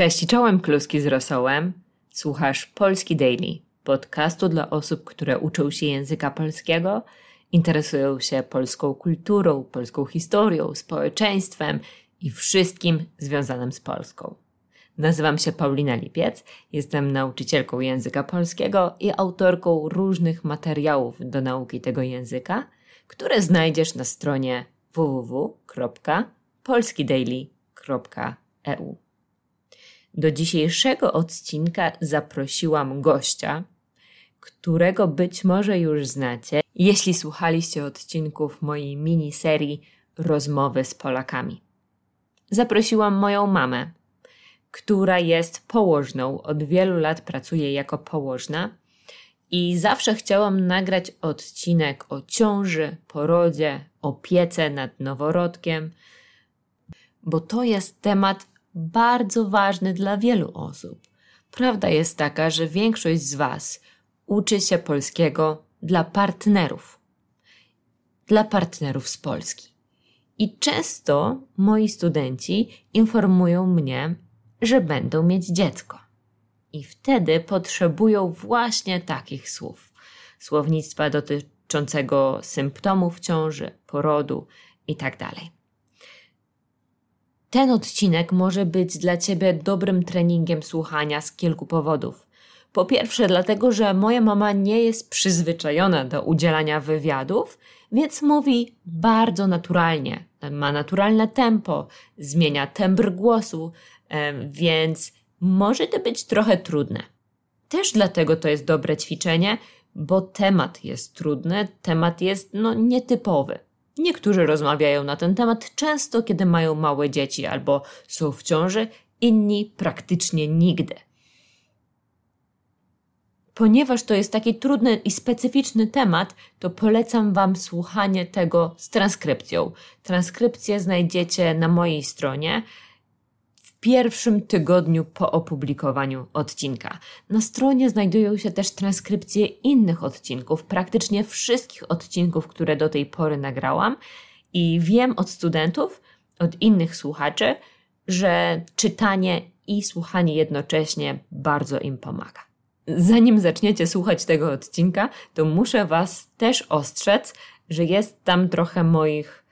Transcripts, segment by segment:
Cześć i czołem kluski z rosołem. Słuchasz Polski Daily, podcastu dla osób, które uczą się języka polskiego, interesują się polską kulturą, polską historią, społeczeństwem i wszystkim związanym z Polską. Nazywam się Paulina Lipiec, jestem nauczycielką języka polskiego i autorką różnych materiałów do nauki tego języka, które znajdziesz na stronie www.polskidaily.eu. Do dzisiejszego odcinka zaprosiłam gościa, którego być może już znacie, jeśli słuchaliście odcinków mojej miniserii Rozmowy z Polakami. Zaprosiłam moją mamę, która jest położną, od wielu lat pracuje jako położna i zawsze chciałam nagrać odcinek o ciąży, porodzie, opiece nad noworodkiem, bo to jest temat bardzo ważny dla wielu osób. Prawda jest taka, że większość z Was uczy się polskiego dla partnerów, dla partnerów z Polski. I często moi studenci informują mnie, że będą mieć dziecko. I wtedy potrzebują właśnie takich słów. Słownictwa dotyczącego symptomów ciąży, porodu itd. Tak ten odcinek może być dla Ciebie dobrym treningiem słuchania z kilku powodów. Po pierwsze, dlatego, że moja mama nie jest przyzwyczajona do udzielania wywiadów, więc mówi bardzo naturalnie. Ma naturalne tempo, zmienia tembr głosu, e, więc może to być trochę trudne. Też dlatego to jest dobre ćwiczenie, bo temat jest trudny, temat jest no, nietypowy. Niektórzy rozmawiają na ten temat często, kiedy mają małe dzieci albo są w ciąży, inni praktycznie nigdy. Ponieważ to jest taki trudny i specyficzny temat, to polecam Wam słuchanie tego z transkrypcją. Transkrypcję znajdziecie na mojej stronie pierwszym tygodniu po opublikowaniu odcinka. Na stronie znajdują się też transkrypcje innych odcinków, praktycznie wszystkich odcinków, które do tej pory nagrałam, i wiem od studentów, od innych słuchaczy, że czytanie i słuchanie jednocześnie bardzo im pomaga. Zanim zaczniecie słuchać tego odcinka, to muszę Was też ostrzec, że jest tam trochę moich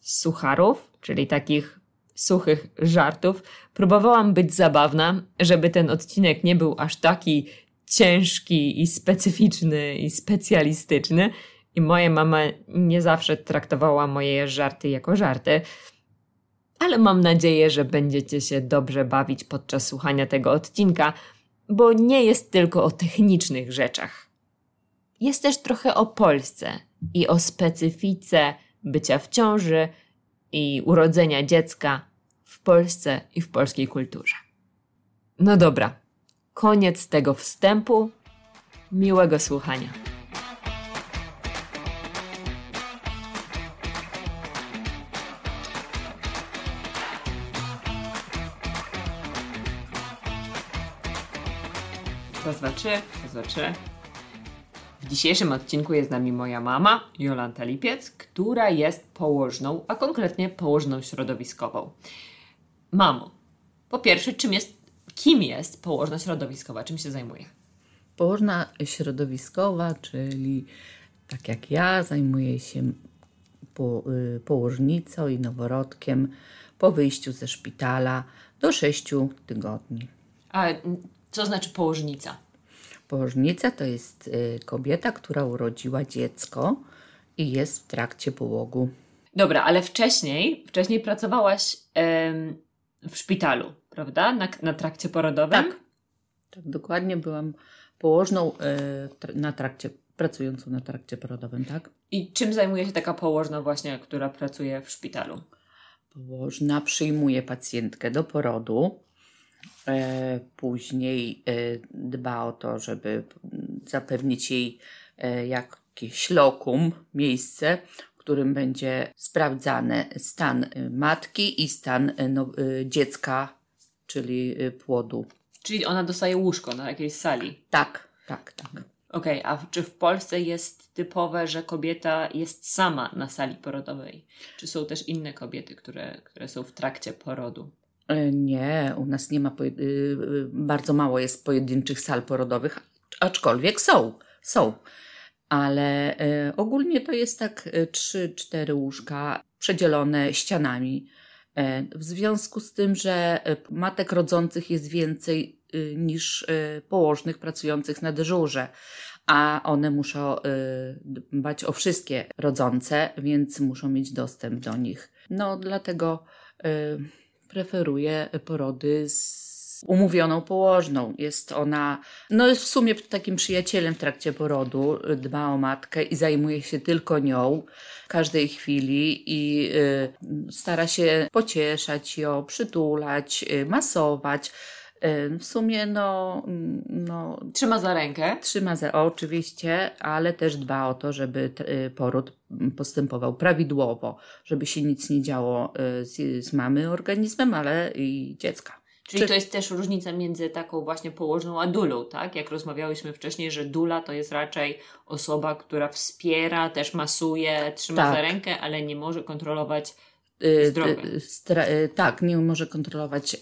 sucharów, czyli takich suchych żartów. Próbowałam być zabawna, żeby ten odcinek nie był aż taki ciężki i specyficzny i specjalistyczny. I moja mama nie zawsze traktowała moje żarty jako żarty. Ale mam nadzieję, że będziecie się dobrze bawić podczas słuchania tego odcinka, bo nie jest tylko o technicznych rzeczach. Jest też trochę o Polsce i o specyfice bycia w ciąży i urodzenia dziecka w Polsce i w polskiej kulturze. No dobra, koniec tego wstępu. Miłego słuchania. Raz, dwa, trzy, raz, dwa, trzy. W dzisiejszym odcinku jest z nami moja mama, Jolanta Lipiec, która jest położną, a konkretnie położną środowiskową. Mamo, po pierwsze, czym jest, kim jest położna środowiskowa, czym się zajmuje? Położna środowiskowa, czyli tak jak ja, zajmuję się po, y, położnicą i noworodkiem po wyjściu ze szpitala do 6 tygodni. A co znaczy położnica? Położnica to jest y, kobieta, która urodziła dziecko i jest w trakcie połogu. Dobra, ale wcześniej, wcześniej pracowałaś. Ym w szpitalu, prawda? Na, na trakcie porodowym? Tak. tak, dokładnie. Byłam położną y, na trakcie, pracującą na trakcie porodowym, tak? I czym zajmuje się taka położna właśnie, która pracuje w szpitalu? Położna przyjmuje pacjentkę do porodu, e, Później e, dba o to, żeby zapewnić jej e, jakieś lokum, miejsce, którym będzie sprawdzany stan y, matki i stan y, no, y, dziecka, czyli płodu. Czyli ona dostaje łóżko na jakiejś sali? Tak, tak, tak. Okej, okay, a czy w Polsce jest typowe, że kobieta jest sama na sali porodowej? Czy są też inne kobiety, które, które są w trakcie porodu? Nie, u nas nie ma, bardzo mało jest pojedynczych sal porodowych, aczkolwiek są, są ale e, ogólnie to jest tak 3-4 e, łóżka przedzielone ścianami. E, w związku z tym, że matek rodzących jest więcej niż położnych pracujących na dyżurze, a one muszą dbać o wszystkie rodzące, więc muszą mieć dostęp do nich. No, dlatego preferuję porody z umówioną położną. Jest ona, no jest w sumie takim przyjacielem w trakcie porodu, dba o matkę i zajmuje się tylko nią w każdej chwili i y, stara się pocieszać ją, przytulać, y, masować. Y, w sumie no, mm, no. Trzyma za rękę. Trzyma za oczywiście, ale też dba o to, żeby y, poród postępował prawidłowo, żeby się nic nie działo y, z, z mamy organizmem, ale i dziecka. Czyli to jest też różnica między taką właśnie położną a dulą, tak? Jak rozmawiałyśmy wcześniej, że dula to jest raczej osoba, która wspiera, też masuje, trzyma tak. za rękę, ale nie może kontrolować y, y, zdrowia. Y, tak, nie może kontrolować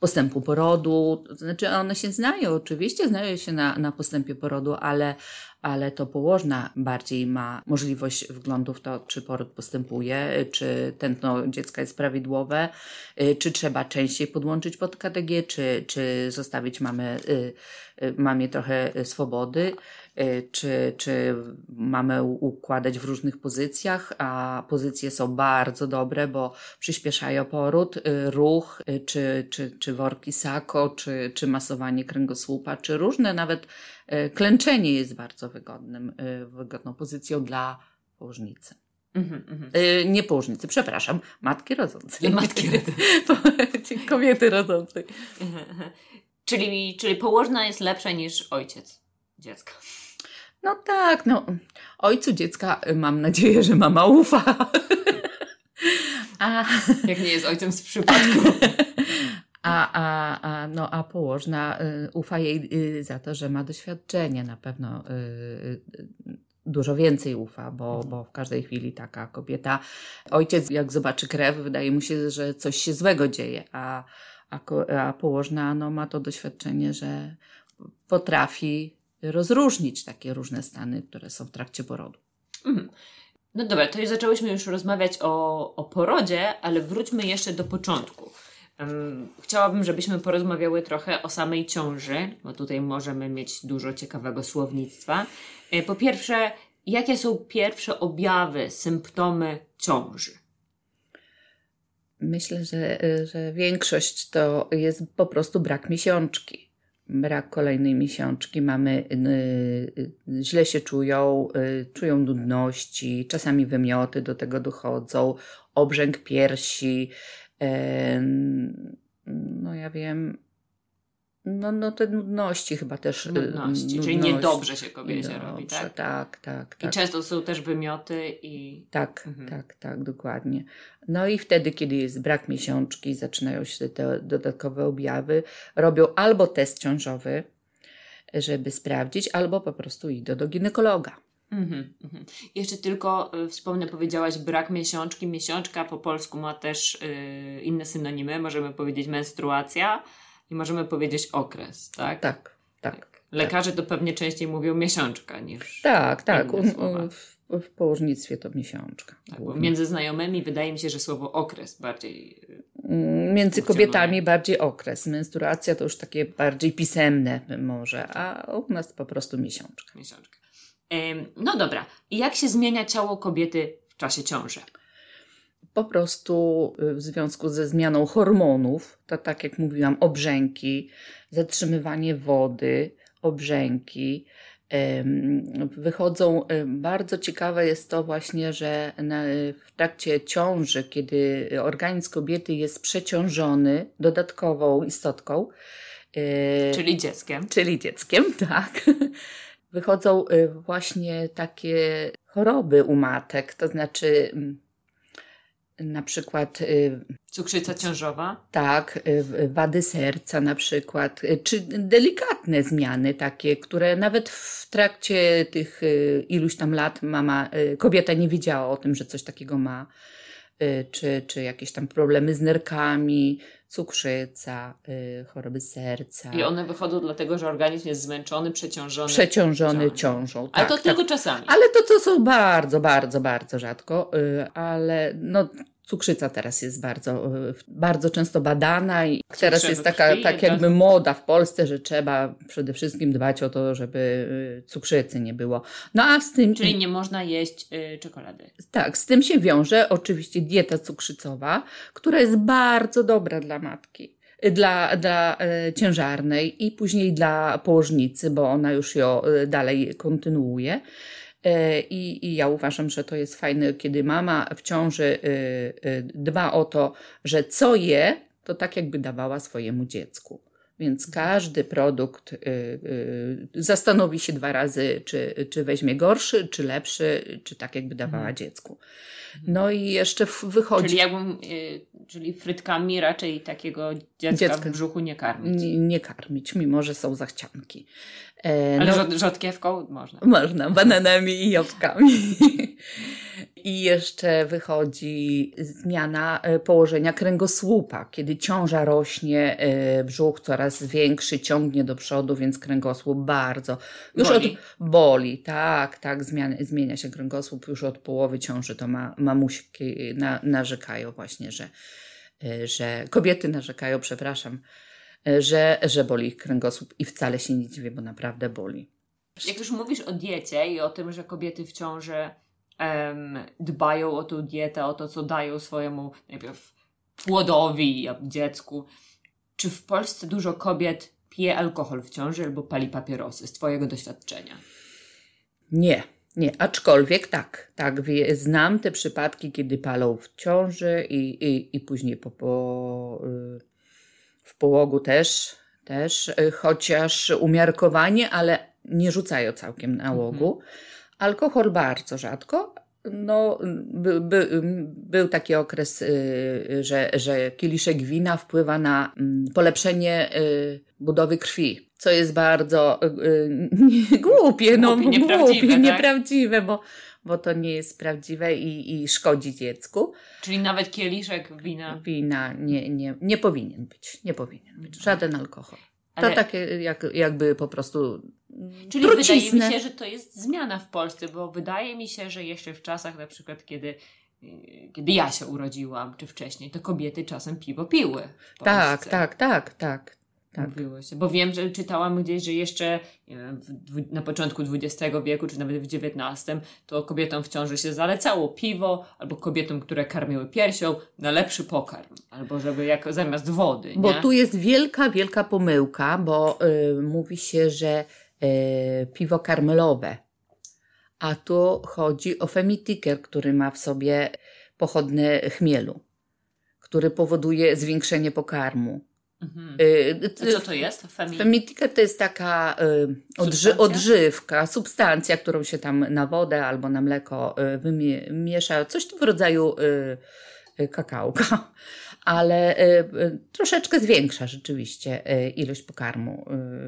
postępu porodu. Znaczy, one się znają, oczywiście znają się na, na postępie porodu, ale, ale to położna bardziej ma możliwość wglądu w to, czy poród postępuje, czy tętno dziecka jest prawidłowe, y, czy trzeba częściej podłączyć pod KTG, czy, czy zostawić mamy, y, mamie trochę y, swobody, czy, czy mamy układać w różnych pozycjach, a pozycje są bardzo dobre, bo przyspieszają poród, ruch, czy, czy, czy worki sako, czy, czy masowanie kręgosłupa, czy różne nawet E, klęczenie jest bardzo wygodnym, e, wygodną pozycją dla położnicy. Mhm, mhm. E, nie położnicy, przepraszam, matki rodzącej. Matki rodzącej. Kobiety rodzącej. Mhm, czyli, czyli położna jest lepsza niż ojciec dziecka. No tak, no. Ojcu dziecka mam nadzieję, że mama ufa. A... Jak nie jest ojcem z przypadku a, a, a, no, a położna y, ufa jej y, za to, że ma doświadczenie na pewno y, dużo więcej ufa, bo, mhm. bo w każdej chwili taka kobieta, ojciec jak zobaczy krew, wydaje mu się, że coś się złego dzieje, a, a, a położna no, ma to doświadczenie, że potrafi rozróżnić takie różne stany, które są w trakcie porodu. Mhm. No dobra, to już zaczęłyśmy już rozmawiać o, o porodzie, ale wróćmy jeszcze do początku. Chciałabym, żebyśmy porozmawiały trochę o samej ciąży, bo tutaj możemy mieć dużo ciekawego słownictwa. E, po pierwsze, jakie są pierwsze objawy, symptomy ciąży? Myślę, że, że większość to jest po prostu brak miesiączki. Brak kolejnej miesiączki, mamy y, y, y, źle się czują, czują nudności, czasami wymioty do tego dochodzą, obrzęk piersi, no ja wiem, no, no te nudności chyba też. Nudności, y, nudności. czyli niedobrze się kobiecie robi, tak? Tak, tak, tak. I często są też wymioty i... Tak, mhm. tak, tak, dokładnie. No i wtedy, kiedy jest brak miesiączki, zaczynają się te dodatkowe objawy, robią albo test ciążowy, żeby sprawdzić, albo po prostu idą do ginekologa. Mm-hmm, Jeszcze tylko y, wspomnę, powiedziałaś brak miesiączki. Miesiączka po polsku ma też y, inne synonimy. Możemy powiedzieć menstruacja i możemy powiedzieć okres, tak? tak? Tak, tak. Lekarze tak. to pewnie częściej mówią miesiączka niż. Tak, tak. w, w położnictwie to miesiączka. Tak, między znajomymi wydaje mi się, że słowo okres bardziej. E, mm, między kobietami bardziej okres. Menstruacja to już takie bardziej pisemne może, a u nas po prostu miesiączka. Miesiączka. No dobra, jak się zmienia ciało kobiety w czasie ciąży? Po prostu y, w związku ze zmianą hormonów, to tak jak mówiłam, obrzęki, zatrzymywanie wody, obrzęki. Wychodzą, y, bardzo ciekawe jest to właśnie, że y, w trakcie ciąży, kiedy organizm kobiety jest przeciążony dodatkową istotką, czyli dzieckiem. Czyli dzieckiem, tak wychodzą y, właśnie takie choroby u matek, to znaczy mm, na przykład y, cukrzyca ciążowa. Tak, y, wady serca na przykład, czy delikatne zmiany takie, które nawet w trakcie tych iluś tam lat mama, kobieta nie wiedziała o tym, że coś takiego ma. Y, czy, czy jakieś tam problemy z nerkami, cukrzyca, y, choroby serca. I one wychodzą dlatego, że organizm jest zmęczony, przeciążony. Przeciążony ciążą. Ale tak, to tak. tylko tak. czasami. Ale to, to są bardzo, bardzo, bardzo rzadko, y, ale no, Cukrzyca teraz jest bardzo, bardzo często badana i Cukrzyca teraz jest taka, tak jakby moda w Polsce, że trzeba przede wszystkim dbać o to, żeby y, cukrzycy nie było. No a z tym... Czyli nie można jeść y, czekolady. Tak, z tym się wiąże oczywiście dieta cukrzycowa, która jest bardzo dobra dla matki y, dla, dla ciężarnej i później dla położnicy, bo ona już ją dalej kontynuuje. I, I, ja uważam, że to jest fajne, kiedy mama w ciąży y, y, dba o to, że co je, to tak jakby dawała swojemu dziecku. Więc mhm. każdy produkt y, zastanowi się dwa razy, czy, czy weźmie gorszy, czy lepszy, czy tak jakby dawała mhm. dziecku. Mhm. No i jeszcze wychodzi. Czyli, jakbym, czyli frytkami raczej takiego dziecka, dziecka. w brzuchu nie karmić. Nie, nie karmić, mimo że są zachcianki. E, no, Ale rzodkiewką można. Można, bananami i jabłkami. I jeszcze wychodzi zmiana e, położenia kręgosłupa, kiedy ciąża rośnie, e, brzuch coraz większy, ciągnie do przodu, więc kręgosłup bardzo. Już boli. od boli, tak, tak, zmienia się kręgosłup już od połowy ciąży. To ma, mamuśki na, narzekają właśnie, że, że kobiety narzekają, przepraszam E, że, że boli ich kręgosłup i wcale się nie dziwię, bo naprawdę boli. Jak już mówisz o diecie i o tym, że kobiety w ciąży um, dbają o tą dietę, o to, co dają swojemu najpierw płodowi, dziecku, czy w Polsce dużo kobiet pije alkohol w ciąży albo pali papierosy z Twojego doświadczenia? Nie, nie, aczkolwiek tak, tak, znam te przypadki, kiedy palą w ciąży i, i, i później po, po, y, w połogu też, też, y, chociaż umiarkowanie, ale nie rzucają całkiem nałogu. Mhm. Alkohol bardzo rzadko. No, by, by, był taki okres, y, że, że kieliszek wina wpływa na polepszenie y, budowy krwi, co jest bardzo głupie, no, głupie, nieprawdziwe, głupie, tak? nieprawdziwe bo bo to nie jest prawdziwe i, i szkodzi dziecku. Czyli nawet kieliszek wina. Wina nie, nie, nie powinien być, nie powinien być. Żaden alkohol. To Ale... takie jak, jakby po prostu. Czyli trucizny. wydaje mi się, że to jest zmiana w Polsce, bo wydaje mi się, że jeszcze w czasach na przykład, kiedy yy, kiedy ja się urodziłam, czy wcześniej, to kobiety czasem piwo piły. Tak, tak, tak, tak, tak tak. Bo wiem, że czytałam gdzieś, że jeszcze wiem, w, na początku XX wieku, czy nawet w XIX, to kobietom w ciąży się zalecało piwo, albo kobietom, które karmiły piersią, na lepszy pokarm, albo żeby jako zamiast wody. Nie? Bo tu jest wielka, wielka pomyłka, bo y, mówi się, że y, piwo karmelowe, a tu chodzi o femitiker, który ma w sobie pochodne chmielu, który powoduje zwiększenie pokarmu Mhm. Y, co to jest? Femi... Femitikę to jest taka y, odży odżywka, substancja, którą się tam na wodę albo na mleko y, wymiesza. Coś w rodzaju kakałka, ale troszeczkę zwiększa rzeczywiście ilość pokarmu.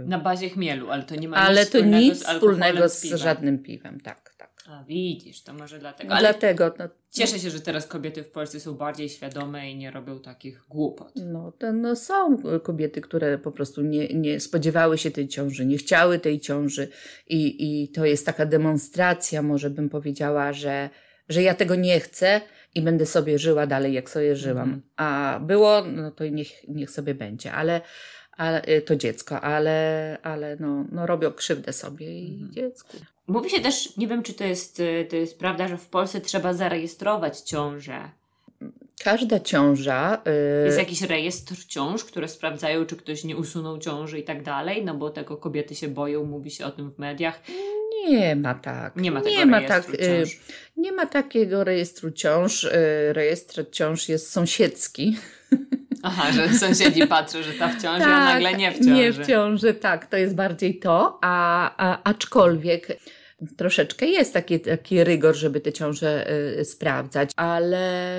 Na bazie chmielu, ale to nie ma ale nic to wspólnego nic wspólnego z, z, żadnym piwem, tak. A widzisz, to może dlatego. Ale dlatego. No, cieszę się, że teraz kobiety w Polsce są bardziej świadome i nie robią takich głupot. No, to, no są kobiety, które po prostu nie, nie spodziewały się tej ciąży, nie chciały tej ciąży i, i to jest taka demonstracja, może bym powiedziała, że, że ja tego nie chcę i będę sobie żyła dalej, jak sobie żyłam. Mhm. A było, no to niech, niech sobie będzie, ale ale, y, to dziecko, ale, ale no, no robią krzywdę sobie i mhm. dziecku. Mówi się też, nie wiem czy to jest, y, to jest prawda, że w Polsce trzeba zarejestrować ciążę. Każda ciąża. Y, jest jakiś rejestr ciąż, które sprawdzają, czy ktoś nie usunął ciąży i tak dalej, no bo tego kobiety się boją, mówi się o tym w mediach. Nie ma tak. Nie ma, nie ma, tak, ciąż. nie ma takiego rejestru ciąż. Rejestr ciąż jest sąsiedzki. Aha, że sąsiedzi patrzą, że ta w ciąży, tak, a nagle nie w ciąży. Nie w ciąży, tak, to jest bardziej to, a, a aczkolwiek troszeczkę jest taki, taki rygor, żeby te ciąże y, sprawdzać, ale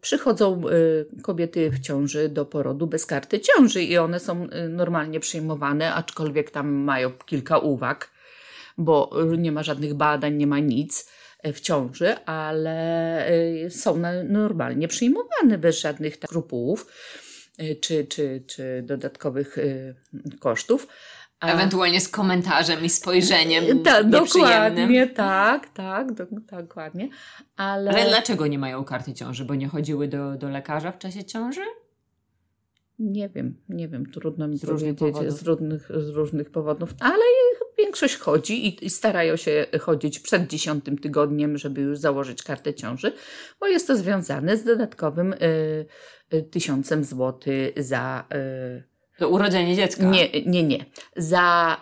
przychodzą y, kobiety w ciąży do porodu bez karty ciąży i one są y, normalnie przyjmowane, aczkolwiek tam mają kilka uwag, bo y, nie ma żadnych badań, nie ma nic y, w ciąży, ale y, są normalnie przyjmowane bez żadnych skrupułów. Y, czy, czy, czy dodatkowych y, kosztów. A... Ewentualnie z komentarzem i spojrzeniem. Y, dokładnie, tak, tak, do, dokładnie. Ale... Ale dlaczego nie mają karty ciąży? Bo nie chodziły do, do lekarza w czasie ciąży? Nie wiem, nie wiem, trudno mi z powiedzieć z różnych, z różnych powodów, ale większość chodzi i, i starają się chodzić przed dziesiątym tygodniem, żeby już założyć kartę ciąży, bo jest to związane z dodatkowym y, y, tysiącem złotych za. Y, urodzenie dziecka. Nie, nie, nie. Za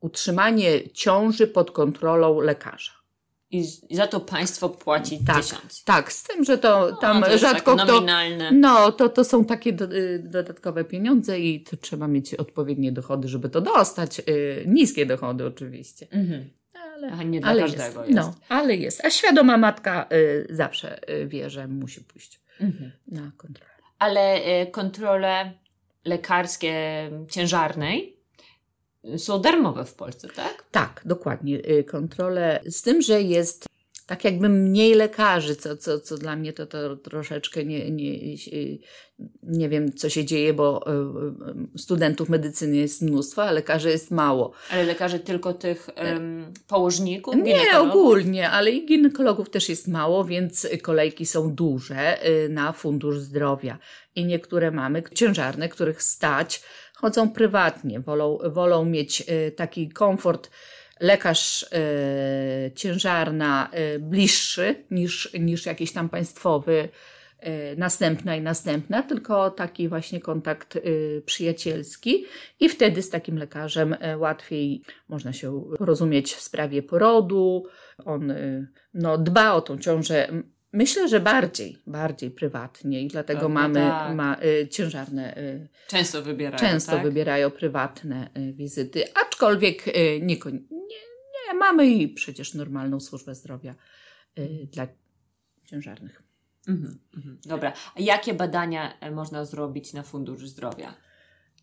utrzymanie ciąży pod kontrolą lekarza. I, za to państwo płaci tak, tysiąc. Tak, z tym, że to no, tam no, to rzadko tak kto... No, to, to są takie do, y, dodatkowe pieniądze i to trzeba mieć odpowiednie dochody, żeby to dostać. Y, niskie dochody oczywiście. Mhm. Ale, A nie dla ale każdego no, jest. jest. No, ale jest. A świadoma matka y, zawsze y, wie, że musi pójść mhm. na kontrolę. Ale kontrole lekarskie ciężarnej są darmowe w Polsce, tak? Tak, dokładnie. Y, Kontrole z tym, że jest tak jakby mniej lekarzy, co, co, co dla mnie to, to troszeczkę nie, nie, nie wiem, co się dzieje, bo e, e, studentów medycyny jest mnóstwo, a lekarzy jest mało. Ale lekarzy tylko tych um, położników? Nie, ogólnie, ale i ginekologów też jest mało, więc kolejki są duże na fundusz zdrowia. I niektóre mamy ciężarne, których stać, chodzą prywatnie, wolą, wolą mieć taki komfort lekarz y, ciężarna y, bliższy niż, niż jakiś tam państwowy, y, następna i następna, tylko taki właśnie kontakt y, przyjacielski i wtedy z takim lekarzem y, łatwiej można się porozumieć w sprawie porodu. On no, dba o tą ciążę Myślę, że bardziej, bardziej prywatnie i dlatego mamy tak. ma, y, ciężarne. Y, często wybierają. Często tak? wybierają prywatne y, wizyty, aczkolwiek y, nie, nie, nie, mamy i przecież normalną służbę zdrowia y, dla ciężarnych. Mhm, mhm. Dobra, a jakie badania e, można zrobić na Fundusz Zdrowia?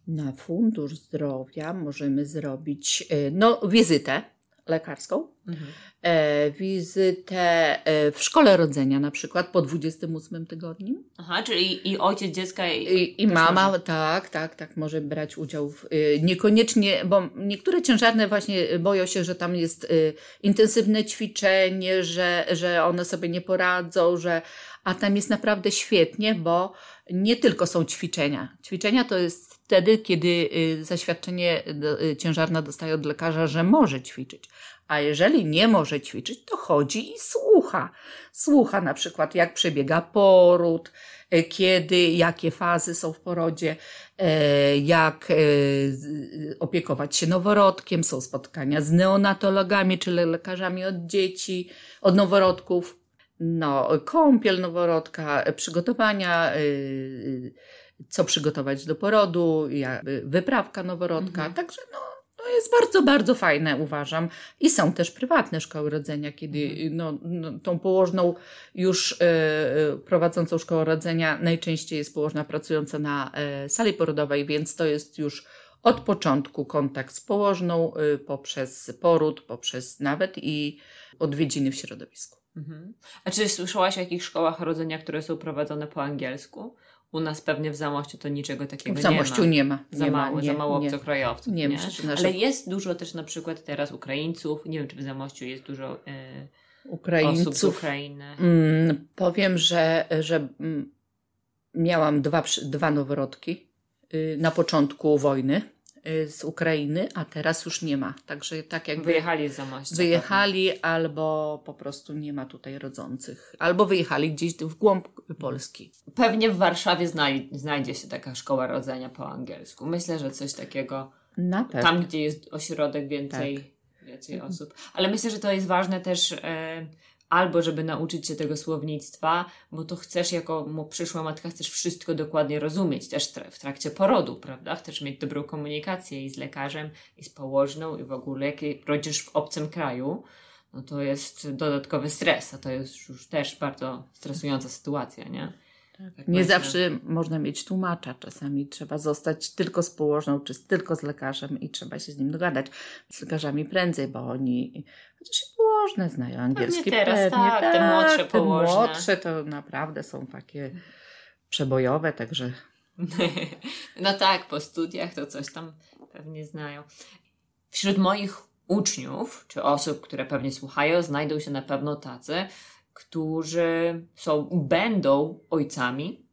Na Fundusz Zdrowia możemy zrobić y, no, wizytę lekarską, mhm. E, wizytę e, w szkole rodzenia na przykład po 28 tygodniu. Aha, czyli i ojciec dziecka i, I, i mama, może. tak, tak, tak, może brać udział w, y, niekoniecznie, bo niektóre ciężarne właśnie boją się, że tam jest y, intensywne ćwiczenie, że, że one sobie nie poradzą, że a tam jest naprawdę świetnie, bo nie tylko są ćwiczenia. Ćwiczenia to jest wtedy, kiedy y, zaświadczenie y, y, ciężarna dostaje od lekarza, że może ćwiczyć. A jeżeli nie może ćwiczyć, to chodzi i słucha. Słucha na przykład, jak przebiega poród, kiedy, jakie fazy są w porodzie, jak opiekować się noworodkiem, są spotkania z neonatologami, czyli lekarzami od dzieci, od noworodków. No, kąpiel noworodka, przygotowania co przygotować do porodu, wyprawka noworodka. Mhm. Także no, jest bardzo, bardzo fajne, uważam. I są też prywatne szkoły rodzenia, kiedy mhm. no, no tą położną już e, e, prowadzącą szkołę rodzenia najczęściej jest położna pracująca na e, sali porodowej, więc to jest już od początku kontakt z położną poprzez poród, poprzez nawet i odwiedziny w środowisku. Mhm. A czy słyszałaś o jakichś szkołach rodzenia, które są prowadzone po angielsku? U nas pewnie w Zamościu to niczego takiego w Zamościu nie ma. nie ma. Nie za, mało, ma, nie, za mało nie, obcokrajowców. Nie, nie? Nasze... Ale jest dużo też na przykład teraz Ukraińców. Nie wiem, czy w Zamościu jest dużo yy, e, Ukraińców. osób z Ukrainy. Mm, powiem, że, że mm, miałam dwa, dwa noworodki y, na początku wojny Y, z Ukrainy, a teraz już nie ma. Także tak jakby wyjechali z maść Wyjechali tak. albo po prostu nie ma tutaj rodzących, albo wyjechali gdzieś w głąb Polski. Pewnie w Warszawie znajdzie się taka szkoła rodzenia po angielsku. Myślę, że coś takiego Na pewno. tam, gdzie jest ośrodek więcej, tak. więcej osób. Ale myślę, że to jest ważne też. E, albo żeby nauczyć się tego słownictwa, bo to chcesz jako przyszła matka, chcesz wszystko dokładnie rozumieć, też w trakcie porodu, prawda? Chcesz mieć dobrą komunikację i z lekarzem, i z położną, i w ogóle, jak rodzisz w obcym kraju, no to jest dodatkowy stres, a to jest już też bardzo stresująca sytuacja, nie? Tak, nie zawsze można mieć tłumacza, czasami trzeba zostać tylko z położną, czy tylko z lekarzem i trzeba się z nim dogadać. Z lekarzami prędzej, bo oni chociaż i położne znają angielski. Pewnie teraz, pewnie, tak, tak, te młodsze położne. Te młodsze to naprawdę są takie przebojowe, także... No tak, po studiach to coś tam pewnie znają. Wśród moich uczniów, czy osób, które pewnie słuchają, znajdą się na pewno tacy, którzy są, będą ojcami,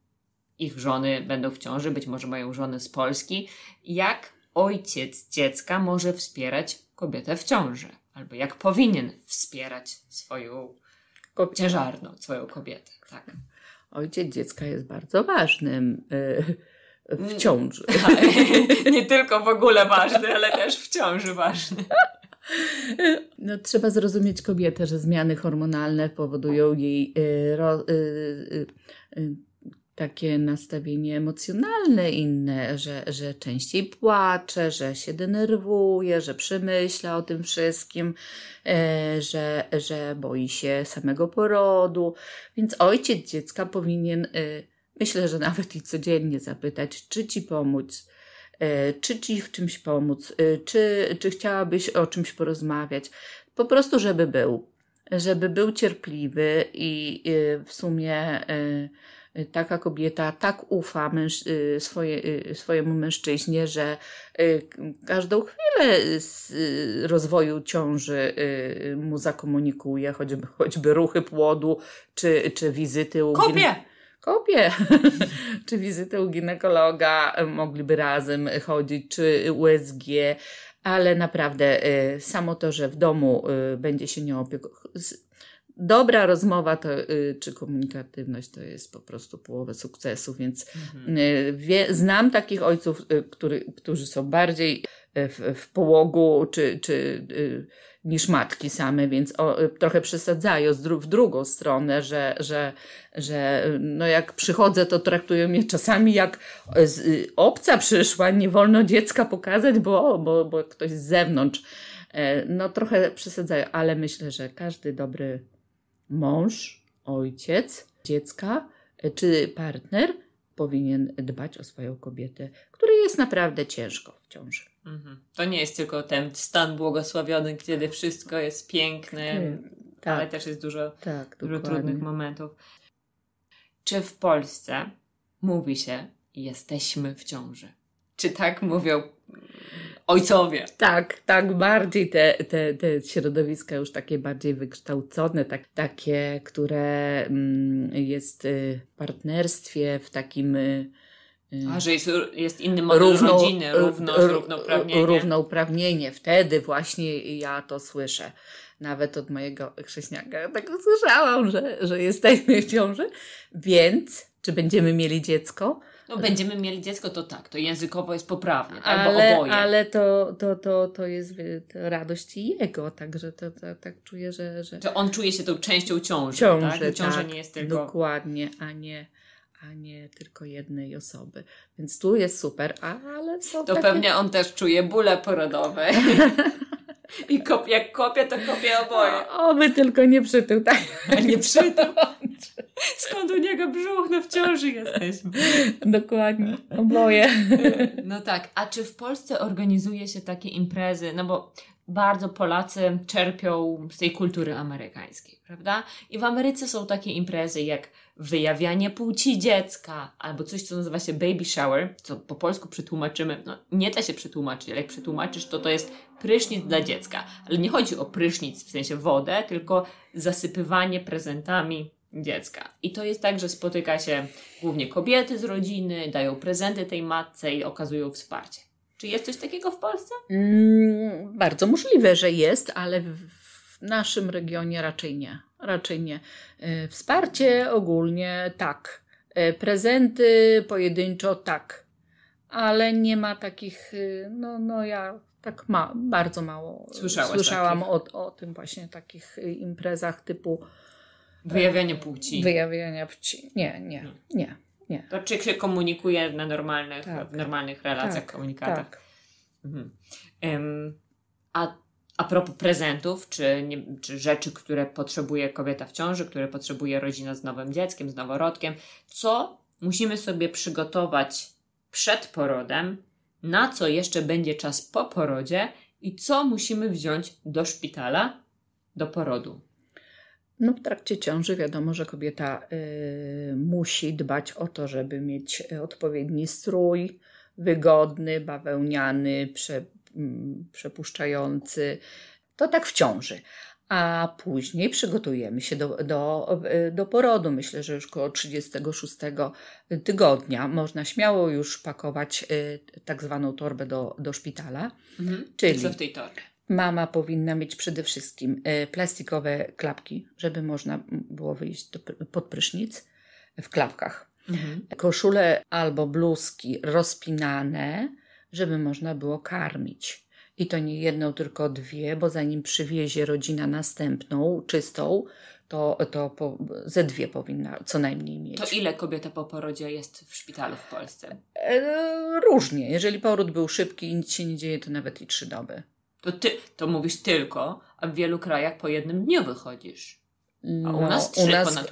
ich żony będą w ciąży, być może mają żony z Polski, jak ojciec dziecka może wspierać kobietę w ciąży, albo jak powinien wspierać swoją kobietę. ciężarną, swoją kobietę. Tak. Ojciec dziecka jest bardzo ważnym e, w mm. ciąży. nie tylko w ogóle ważny, ale też w ciąży ważny. No, trzeba zrozumieć kobietę, że zmiany hormonalne powodują jej y, ro, y, y, y, takie nastawienie emocjonalne inne, że, że częściej płacze, że się denerwuje, że przemyśla o tym wszystkim, e, że, że boi się samego porodu. Więc ojciec dziecka powinien y, myślę, że nawet i codziennie zapytać, czy ci pomóc, E, czy ci w czymś pomóc, e, czy, czy chciałabyś o czymś porozmawiać. Po prostu, żeby był, żeby był cierpliwy i e, w sumie taka kobieta tak ufa męż swoje, swojemu mężczyźnie, że każdą chwilę z rozwoju ciąży mu zakomunikuje, choćby, choćby ruchy płodu czy, czy wizyty u Kupię! Kopię, czy wizytę u ginekologa, e, mogliby razem chodzić, czy USG, ale naprawdę e, samo to, że w domu e, będzie się nie opiekował. Dobra rozmowa to, czy komunikatywność to jest po prostu połowa sukcesu, więc mhm. wie, znam takich ojców, który, którzy są bardziej w, w połogu, czy, czy niż matki same, więc o, y, trochę przesadzają dru w drugą stronę, że, że, że no jak przychodzę, to traktują mnie czasami jak y, z, y, obca przyszła, nie wolno dziecka pokazać, bo, bo, bo ktoś z zewnątrz. E, no trochę przesadzają, ale myślę, że każdy dobry mąż, ojciec dziecka e, czy partner powinien dbać o swoją kobietę, której jest naprawdę ciężko w ciąży. Mhm. To nie jest tylko ten stan błogosławiony, kiedy wszystko jest piękne, tak, ale też jest dużo, tak, dużo trudnych momentów. Czy w Polsce mówi się jesteśmy w ciąży? Czy tak mówią ojcowie? Tak, tak, bardziej te, te, te środowiska już takie bardziej wykształcone, tak, takie, które mm, jest y, w partnerstwie, w takim y, a y, że jest, jest inny model równo, rodziny, y, równość, y, równouprawnienie. Równouprawnienie. Wtedy właśnie ja to słyszę. Nawet od mojego chrześniaka tak usłyszałam, że, że jesteśmy w ciąży. Więc czy będziemy mieli dziecko? No będziemy mieli dziecko, to tak, to językowo jest poprawne, albo tak? ale, oboje. Ale to, to, to, to jest radość jego, także to, to, tak czuję, że, że... To on czuje się tą częścią ciąży, ciąży tak? Ciąża tak, nie jest tylko... Dokładnie, a nie a nie tylko jednej osoby. Więc tu jest super, ale są To takie... pewnie on też czuje bóle porodowe. I kop, jak kopie, to kopie oboje. by tylko nie przytył, tak? Nie przytył. Skąd u niego brzuch? No wciąż jesteśmy. Dokładnie, oboje. No tak, a czy w Polsce organizuje się takie imprezy? No bo bardzo Polacy czerpią z tej kultury amerykańskiej, prawda? I w Ameryce są takie imprezy jak wyjawianie płci dziecka, albo coś, co nazywa się baby shower, co po polsku przetłumaczymy, no nie da się przetłumaczyć, ale jak przetłumaczysz, to to jest prysznic dla dziecka. Ale nie chodzi o prysznic, w sensie wodę, tylko zasypywanie prezentami dziecka. I to jest tak, że spotyka się głównie kobiety z rodziny, dają prezenty tej matce i okazują wsparcie. Czy jest coś takiego w Polsce? Mm, bardzo możliwe, że jest, ale w naszym regionie raczej nie. Raczej nie. E, wsparcie ogólnie tak. E, prezenty pojedynczo tak. Ale nie ma takich, e, no, no ja tak ma, bardzo mało Słyszałaś słyszałam o, o tym właśnie takich imprezach typu Wyjawianie płci. Wyjawiania płci. Nie, nie, nie. Nie. To czy się komunikuje na normalnych, tak. w normalnych relacjach, tak. komunikatach. Tak. Mhm. Um, a, a propos prezentów, czy, nie, czy rzeczy, które potrzebuje kobieta w ciąży, które potrzebuje rodzina z nowym dzieckiem, z noworodkiem, co musimy sobie przygotować przed porodem, na co jeszcze będzie czas po porodzie i co musimy wziąć do szpitala do porodu. No, w trakcie ciąży wiadomo, że kobieta y, musi dbać o to, żeby mieć y, odpowiedni strój, wygodny, bawełniany, prze, mm, przepuszczający. To tak w ciąży. A później przygotujemy się do, do, y, do porodu. Myślę, że już około 36 tygodnia można śmiało już pakować y, tak zwaną torbę do, do szpitala. Mhm. Czyli co w tej torbie? Mama powinna mieć przede wszystkim e, plastikowe klapki, żeby można było wyjść do, pod prysznic w klapkach. Mhm. Koszule albo bluzki rozpinane, żeby można było karmić. I to nie jedną, tylko dwie, bo zanim przywiezie rodzina następną, czystą, to, to po, ze dwie powinna co najmniej mieć. To ile kobieta po porodzie jest w szpitalu w Polsce? E, różnie. Jeżeli poród był szybki i nic się nie dzieje, to nawet i trzy doby to ty to mówisz tylko, a w wielu krajach po jednym dniu wychodzisz. A u no, nas trzy u nas, o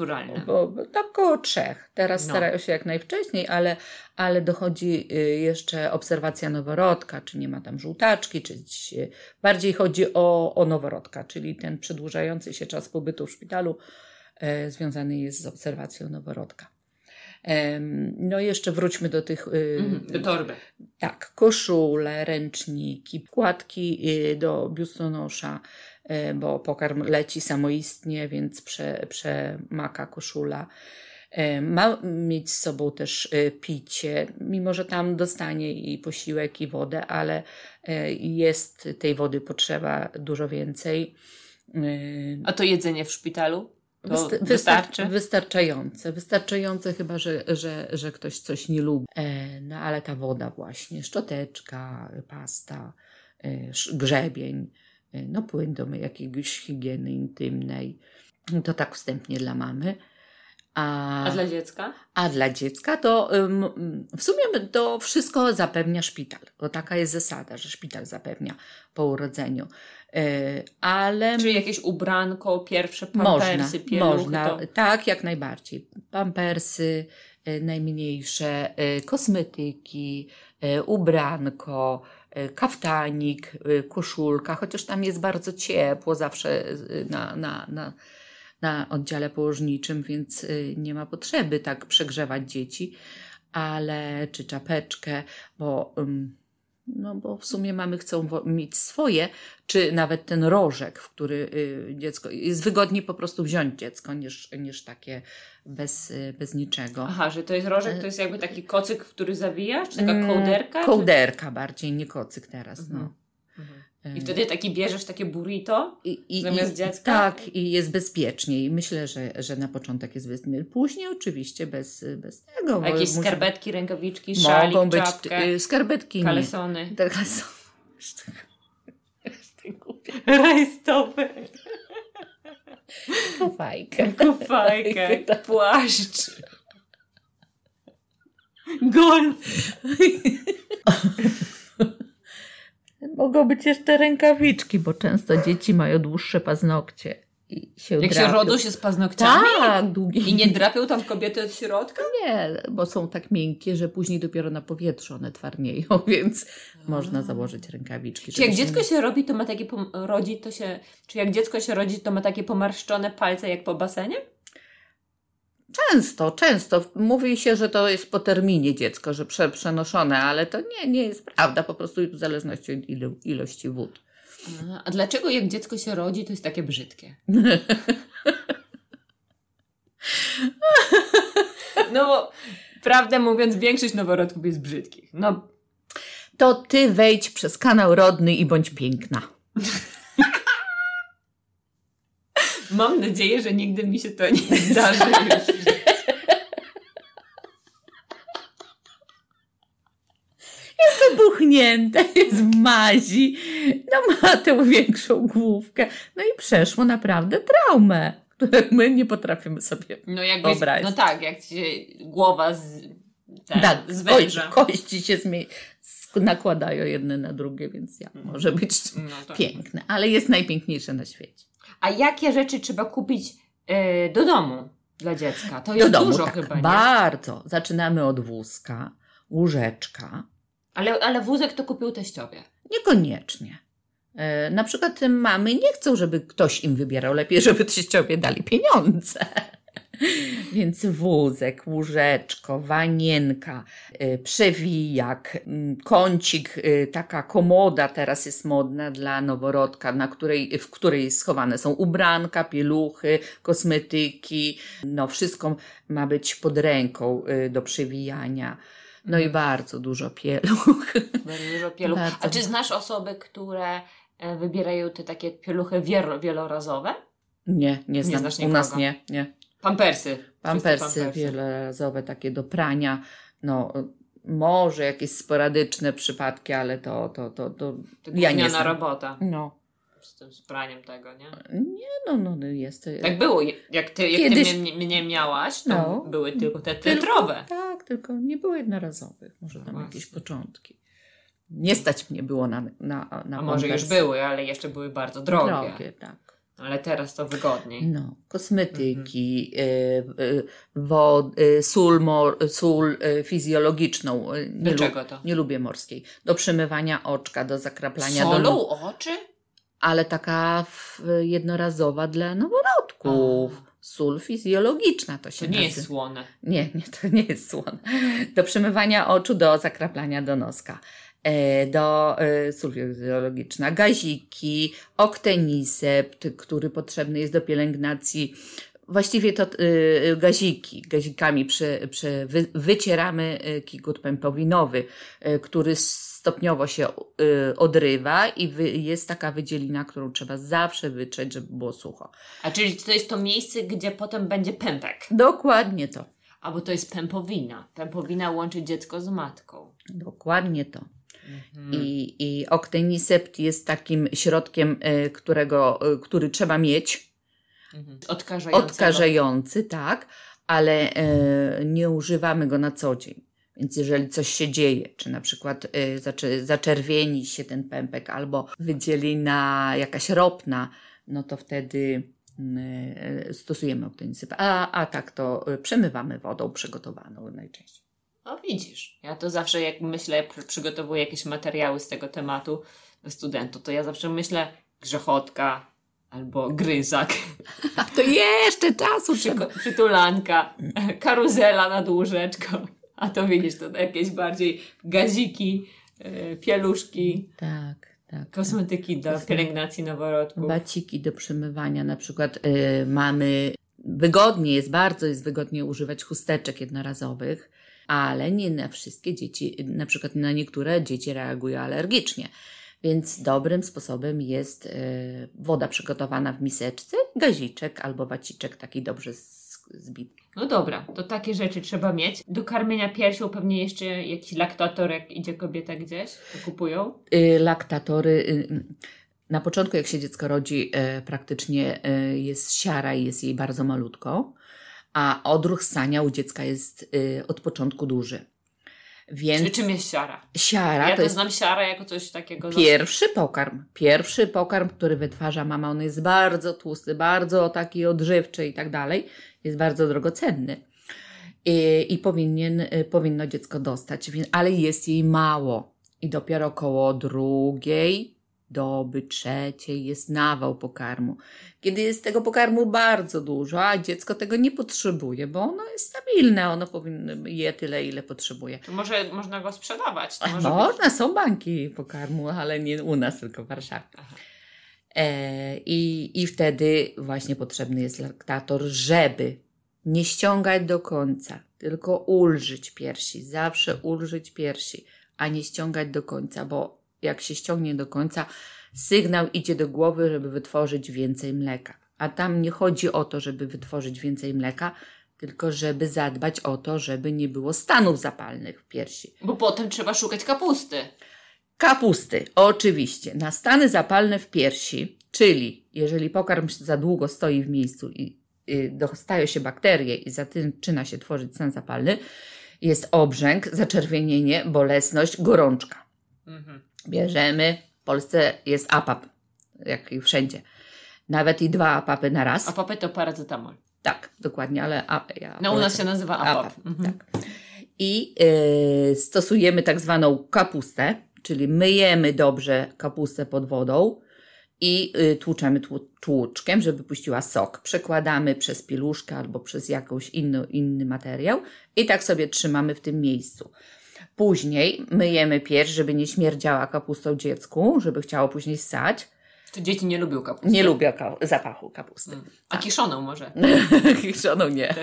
Bo, bo, około trzech. Teraz no. starają się jak najwcześniej, ale, ale dochodzi y, jeszcze obserwacja noworodka, czy nie ma tam żółtaczki, czy y, bardziej chodzi o, o noworodka, czyli ten przedłużający się czas pobytu w szpitalu e, związany jest z obserwacją noworodka. No jeszcze wróćmy do tych. Y, mhm, do torby. Tak, koszule, ręczniki, płatki y, do biustonosza, y, bo pokarm leci samoistnie, więc prze, przemaka koszula. Ma mieć z sobą też picie, mimo że tam dostanie i posiłek, i wodę, ale e, jest tej wody potrzeba dużo więcej. A to jedzenie w szpitalu? Wysta wystarczy? Wystarczające. Wystarczające chyba, że, że, że ktoś coś nie lubi. E, no ale ta woda właśnie, szczoteczka, pasta, e, grzebień, e, no płyn do jakiegoś higieny intymnej. To tak wstępnie dla mamy. A, a dla dziecka? A dla dziecka to w sumie to wszystko zapewnia szpital. Bo taka jest zasada, że szpital zapewnia po urodzeniu. Y, ale... Czyli jakieś ubranko, pierwsze pampersy, można, można, to... tak, jak najbardziej. Pampersy, y, najmniejsze, y, kosmetyki, ubranko, kaftanik, koszulka, chociaż tam jest bardzo ciepło zawsze na, na, na na oddziale położniczym, więc y, nie ma potrzeby tak przegrzewać dzieci, ale czy czapeczkę, bo. No bo w sumie mamy chcą mieć swoje, czy nawet ten rożek, w który y, dziecko jest wygodniej po prostu wziąć dziecko niż, niż takie bez, y, bez niczego. Aha, że to jest rożek, to jest jakby taki kocyk, w który zawijasz, czy taka kołderka? Mm, kołderka czy... bardziej, nie kocyk teraz, mhm. no. Mhm. mhm. I wtedy taki bierzesz takie burrito I, i, zamiast i, dziecka? Tak, i jest bezpieczniej. Myślę, że, że na początek jest bezpieczniej. Później oczywiście bez, bez tego. A jakieś muszę... skarpetki, rękawiczki, szalik, Mogą być czapkę, y, skarpetki. Kalesony. Tak, kalesony. Rajstowy. Kufajkę. Kufajkę, tak. płaszcz. Gol. Mogą być jeszcze rękawiczki, bo często dzieci mają dłuższe paznokcie. I się Jak drapią. się rodzą się z paznokciami? Tak, długie. I nie drapią tam kobiety od środka? Nie, bo są tak miękkie, że później dopiero na powietrzu one twarnieją, więc A. można założyć rękawiczki. Czy jak się... dziecko się robi, to ma takie pom- rodzi, to się... Czy jak dziecko się rodzi, to ma takie pomarszczone palce jak po basenie? Często, często. Mówi się, że to jest po terminie dziecko, że prze, przenoszone, ale to nie, nie jest prawda, po prostu w zależności od ilu ilości wód. A, a dlaczego jak dziecko się rodzi, to jest takie brzydkie? no bo prawdę mówiąc, większość noworodków jest brzydkich. No. To ty wejdź przez kanał rodny i bądź piękna. Mam nadzieję, że nigdy mi się to nie zdarzy. Jest obuchnięte, jest mazi, no ma tę większą główkę. No i przeszło naprawdę traumę, której my nie potrafimy sobie no jakbyś, wyobrazić. No tak, jak ci głowa z, ten, tak, zwęża. Kości, kości się nakładają jedne na drugie, więc ja, mhm. może być no, piękne, ale jest najpiękniejsze na świecie. A jakie rzeczy trzeba kupić yy, do domu dla dziecka? To jest do dużo tak. chyba, nie? Bardzo. Zaczynamy od wózka, łóżeczka. Ale, ale wózek to kupił teściowie? Niekoniecznie. Yy, na przykład mamy nie chcą, żeby ktoś im wybierał, lepiej, żeby teściowie dali pieniądze. Więc wózek, łóżeczko, wanienka, y, przewijak, mm, kącik, y, taka komoda teraz jest modna dla noworodka, na której, w której schowane są ubranka, pieluchy, kosmetyki. No, wszystko ma być pod ręką y, do przewijania. No i mhm. bardzo dużo pieluch. Bardzo dużo pieluch. A czy znasz osoby, które e, wybierają te takie pieluchy wielorazowe? Nie, nie znam. Nie znasz U nas nie, nie. Pampersy. Pampersy, wielorazowe takie do prania. No, może jakieś sporadyczne przypadki, ale to, to, to, to, ja nie robota. No. Z tym spraniem praniem tego, nie? Nie, no, no, no, jest Tak było, jak ty, jak Kiedyś... ty mnie, mnie miałaś, to no. były tylko te tylko. tak, tylko nie było jednorazowych, może tam jakieś początki. Nie stać mnie było na na, na A może już były, ale jeszcze były bardzo drogie. Drogie, tak. Ale teraz to wygodniej. No, kosmetyki, mhm. Y, y, wody, sól, mor, sól y, fizjologiczną. Nie czego to? Nie lubię morskiej. Do przemywania oczka, do zakraplania. Solą do... oczy? Ale taka jednorazowa dla noworodków. O. Sól fizjologiczna to się To nie nazywa. jest słone. Nie, nie, to nie jest słone. Do przemywania oczu, do zakraplania do noska. E, do sulfiur e, hydrologiczna, gaziki, oktenisept, który potrzebny jest do pielęgnacji. Właściwie to e, gaziki, gazikami przy, przy wycieramy kigut pępowinowy, który stopniowo się odrywa i jest taka wydzielina, którą trzeba zawsze wytrzeć, żeby było sucho. A czyli to jest to miejsce, gdzie potem będzie pępek? Dokładnie to. Albo to jest pępowina. Pępowina łączy dziecko z matką. Dokładnie to. Mhm. I, I octenisept jest takim środkiem, e, którego, e, który trzeba mieć. Mhm. Odkażający. Odkażający, tak, ale e, nie używamy go na co dzień. Więc jeżeli coś się dzieje, czy na przykład y, zaczerwieni się ten pępek, albo wydzieli na jakaś ropna, no to wtedy mm, stosujemy oktynisypę. A, a tak to przemywamy wodą przygotowaną najczęściej. No widzisz, ja to zawsze jak myślę, przygotowuję jakieś materiały z tego tematu do studentów, to ja zawsze myślę grzechotka albo gryzak. A to jeszcze czasu trzeba. Przytulanka, karuzela nad łóżeczką. A to widzisz, to jakieś bardziej gaziki, e, pieluszki. Tak. Tak, tak. Kosmetyki tak. do pielęgnacji noworodków. Baciki do przemywania. Na przykład y, mamy wygodnie jest, bardzo jest wygodnie używać chusteczek jednorazowych, ale nie na wszystkie dzieci, na przykład na niektóre dzieci reagują alergicznie. Więc dobrym sposobem jest e, woda przygotowana w miseczce, gaziczek albo waciczek taki dobrze zbity. No dobra, to takie rzeczy trzeba mieć. Do karmienia piersią pewnie jeszcze jakiś laktatorek idzie kobieta gdzieś, to kupują. Yy, laktatory. Yy na początku, jak się dziecko rodzi, e, praktycznie e, jest siara i jest jej bardzo malutko, a odruch sania u dziecka jest e, od początku duży. Więc Czyli czym jest siara? Siara ja to, to jest znam siara jako coś takiego. Pierwszy zawsze. pokarm. Pierwszy pokarm, który wytwarza mama. On jest bardzo tłusty, bardzo taki odżywczy i tak dalej. Jest bardzo drogocenny. I, i powinien, powinno dziecko dostać, ale jest jej mało. I dopiero około drugiej, doby trzeciej jest nawał pokarmu. Kiedy jest tego pokarmu bardzo dużo, a dziecko tego nie potrzebuje, bo ono jest stabilne, ono powinno je tyle, ile potrzebuje. To może można go sprzedawać. Może można, być... są banki pokarmu, ale nie u nas, tylko w Warszawie. E, i, I wtedy właśnie potrzebny jest laktator, żeby nie ściągać do końca, tylko ulżyć piersi, zawsze ulżyć piersi, a nie ściągać do końca, bo jak się ściągnie do końca, sygnał idzie do głowy, żeby wytworzyć więcej mleka. A tam nie chodzi o to, żeby wytworzyć więcej mleka, tylko żeby zadbać o to, żeby nie było stanów zapalnych w piersi. Bo potem trzeba szukać kapusty. Kapusty, oczywiście. Na stany zapalne w piersi, czyli jeżeli pokarm za długo stoi w miejscu i y, dostają się bakterie i zaczyna się tworzyć stan zapalny, jest obrzęk, zaczerwienienie, bolesność, gorączka. Mhm bierzemy. W Polsce jest APAP, jak i wszędzie. Nawet i dwa APAPy na raz. APAPy to paracetamol. Tak, dokładnie, ale a, ja No u nas się nazywa APAP. APAP mhm. tak. I y, stosujemy tak zwaną kapustę, czyli myjemy dobrze kapustę pod wodą i y, tłuczemy tłuczkiem, żeby puściła sok. Przekładamy przez pieluszkę albo przez jakąś inny materiał i tak sobie trzymamy w tym miejscu. Później myjemy pierś, żeby nie śmierdziała kapustą dziecku, żeby chciało później ssać. Czy dzieci nie lubią kapusty. Nie lubią ka zapachu kapusty. Mm. A tak. kiszoną może? kiszoną nie.